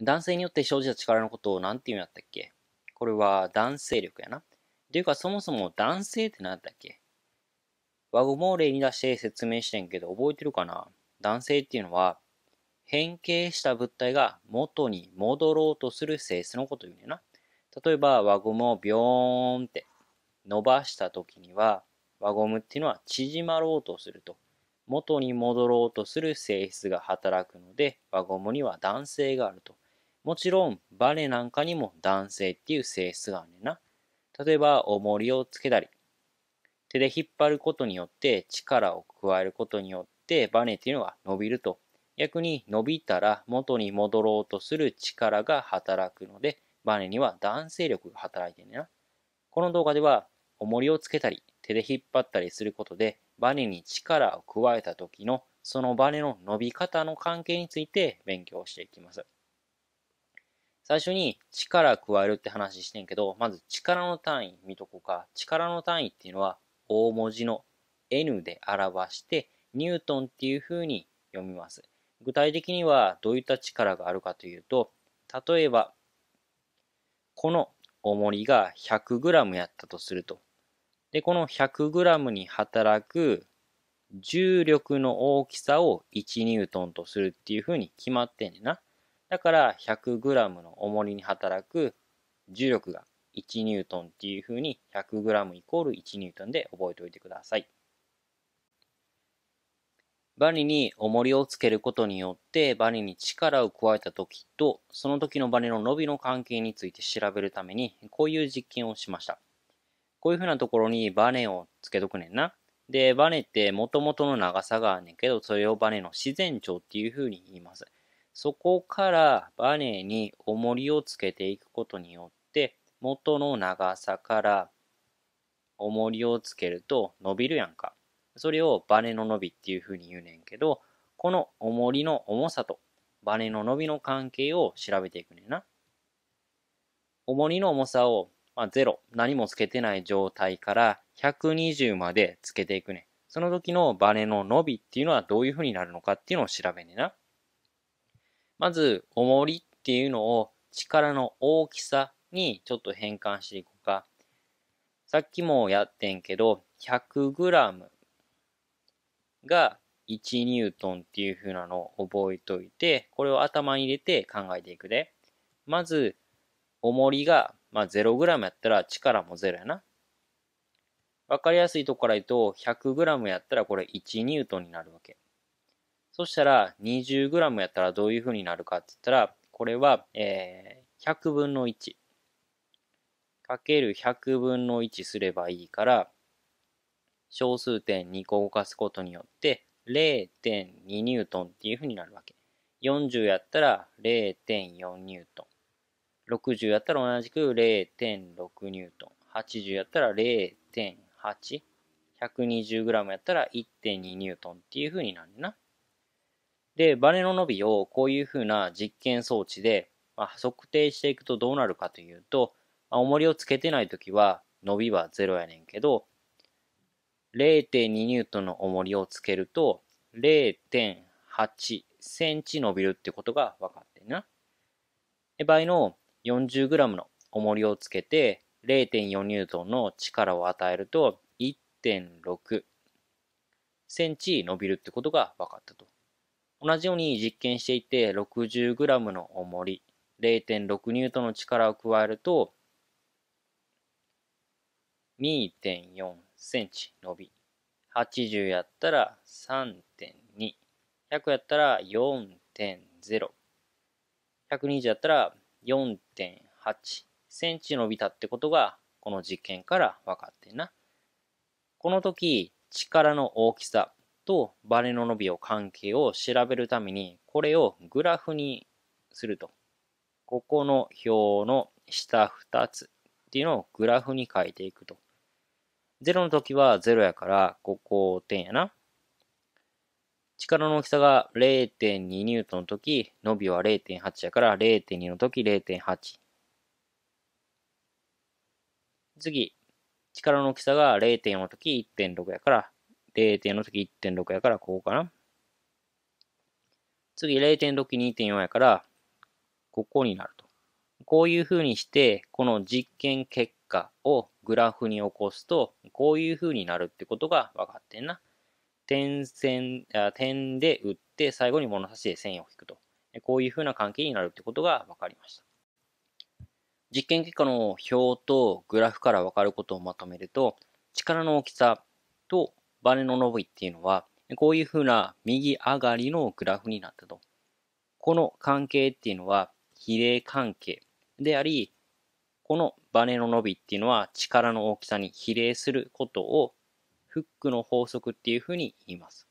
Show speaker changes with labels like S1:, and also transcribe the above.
S1: 男性によって生じた力のことを何て言うんやったっけこれは男性力やな。というかそもそも男性って何だっけ和語も例に出して説明してんけど覚えてるかな男性っていうのは変形した物体が元に戻ろうとする性質のこと言うねよな。例えば輪ゴムをビョーンって伸ばした時には輪ゴムっていうのは縮まろうとすると元に戻ろうとする性質が働くので輪ゴムには男性があると。もちろん、バネなんかにも男性っていう性質があるねんな。例えば、重りをつけたり、手で引っ張ることによって力を加えることによってバネっていうのが伸びると。逆に伸びたら元に戻ろうとする力が働くので、バネには弾性力が働いてんねんな。この動画では、重りをつけたり、手で引っ張ったりすることで、バネに力を加えた時のそのバネの伸び方の関係について勉強していきます。最初に力加えるって話してんけど、まず力の単位見とこうか。力の単位っていうのは大文字の N で表して、ニュートンっていう風に読みます。具体的にはどういった力があるかというと、例えば、この重りが 100g やったとすると。で、この 100g に働く重力の大きさを1ニュートンとするっていう風に決まってんねんな。だから 100g の重りに働く重力が 1N っていうふうに 100g イコール 1N で覚えておいてください。バネに重りをつけることによってバネに力を加えた時とその時のバネの伸びの関係について調べるためにこういう実験をしました。こういうふうなところにバネをつけとくねんな。で、バネって元々の長さがあんねんけどそれをバネの自然長っていうふうに言います。そこからバネに重りをつけていくことによって元の長さから重りをつけると伸びるやんか。それをバネの伸びっていうふうに言うねんけど、この重りの重さとバネの伸びの関係を調べていくねんな。重りの重さを、まあ、0、何もつけてない状態から120までつけていくねん。その時のバネの伸びっていうのはどういうふうになるのかっていうのを調べねんな。まず、重りっていうのを力の大きさにちょっと変換していこうか。さっきもやってんけど、100g が1ニュートンっていう風なのを覚えといて、これを頭に入れて考えていくで。まず、重りが、まあ、0g やったら力も0やな。わかりやすいとこから言うと、100g やったらこれ1ニュートンになるわけ。そしたら 20g やったらどういう風になるかって言ったら、これは、えー、100分の1かける100分の1すればいいから、小数点2個動かすことによって0.2ニュートンっていう風になるわけ。40やったら0.4ニュートン。60やったら同じく0.6ニュートン。80やったら0.8。120g やったら1.2ニュートンっていう風になるな。で、バネの伸びをこういうふうな実験装置で、まあ、測定していくとどうなるかというと、まあ、重りをつけてないときは伸びは0やねんけど、0.2ニュートンの重りをつけると0.8センチ伸びるってことが分かってんな。で、倍の4 0ムの重りをつけて0.4ニュートンの力を与えると1.6センチ伸びるってことが分かったと。同じように実験していて 60g の重り0.6ニュートンの力を加えると2.4センチ伸び80やったら3.2100やったら4.0120やったら4.8センチ伸びたってことがこの実験から分かってんなこの時力の大きさとバネの伸びを関係を調べるために、これをグラフにすると。ここの表の下2つっていうのをグラフに書いていくと。0の時は0やから、ここ点やな。力の大きさが0.2ニュートンの時、伸びは0.8やから0.2の時0.8。次、力の大きさが0.4の時1.6やから0点の時1.6やから、ここかな。次0時2.4やから、ここになると。こういうふうにして、この実験結果をグラフに起こすと、こういうふうになるってことが分かってんな。点線、点で打って、最後に物差しで線を引くと。こういうふうな関係になるってことが分かりました。実験結果の表とグラフから分かることをまとめると、力の大きさとバネの伸びっていうのは、こういうふうな右上がりのグラフになったと。この関係っていうのは比例関係であり、このバネの伸びっていうのは力の大きさに比例することをフックの法則っていうふうに言います。